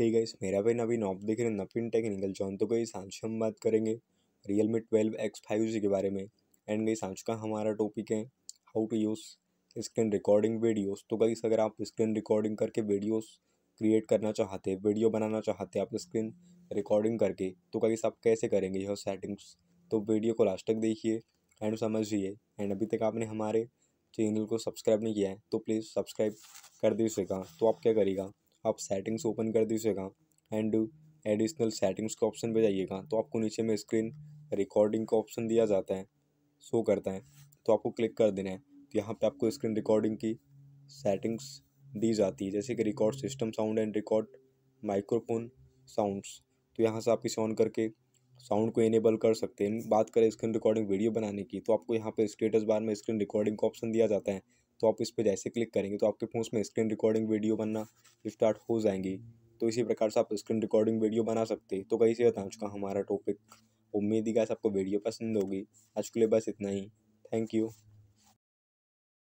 hey guys मेरा भाई नवीन आप देख रहे हैं नवीन टेक्निकल जॉन तो गई आज हम बात करेंगे Realme twelve X five G के बारे में एंड गई आज का हमारा टॉपिक है how to use screen recording videos तो गई अगर आप स्क्रीन रिकॉर्डिंग करके वीडियोस क्रिएट करना चाहते हैं वीडियो बनाना चाहते हैं आप स्क्रीन रिकॉर्डिंग करके तो गई आप कैसे करेंगे यह सेटिंग्स तो वीडियो को लास्ट तक देखिए एंड समझिए एंड अभी तक आपने हमारे चैनल को सब्सक्राइब नहीं किया है तो प्लीज़ सब्सक्राइब कर दीजिएगा तो आप क्या करेगा आप सेटिंग्स ओपन कर दीजिएगा एंड एडिशनल सेटिंग्स का ऑप्शन पर जाइएगा तो आपको नीचे में स्क्रीन रिकॉर्डिंग का ऑप्शन दिया जाता है शो करता है तो आपको क्लिक कर देना है तो यहाँ पे आपको स्क्रीन रिकॉर्डिंग की सेटिंग्स दी जाती है जैसे कि record system sound and record microphone sounds तो यहाँ से आप इसे ऑन करके साउंड को इनेबल कर सकते हैं बात करें स्क्रीन रिकॉर्डिंग वीडियो बनाने की तो आपको यहाँ पे स्टेटस बार में स्क्रीन रिकॉर्डिंग का ऑप्शन दिया जाता है तो आप इस पर जैसे क्लिक करेंगे तो आपके फ़ोन में स्क्रीन रिकॉर्डिंग वीडियो बनना स्टार्ट हो जाएंगी तो इसी प्रकार से आप स्क्रीन रिकॉर्डिंग वीडियो बना सकते हैं तो कहीं से बता चुका हमारा टॉपिक उम्मीद ही गैस आपको वीडियो पसंद होगी आज के लिए बस इतना ही थैंक यू